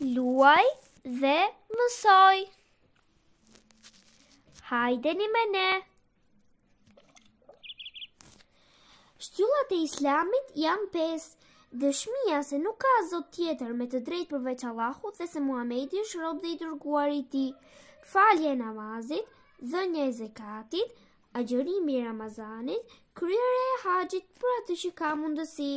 luaj dhe mësoj. Hajdeni me ne. Shtyllat e islamit janë pesë. Dëshmia se nuk ka zot tjetër me të drejtë përveç Allahut dhe se Muhamedi është rob dhe i dërguar i ti. Falje e namazit, dhënia e zakatit, agjërimi i Ramazanit, kryerja e haxhit për atë që ka mundësi.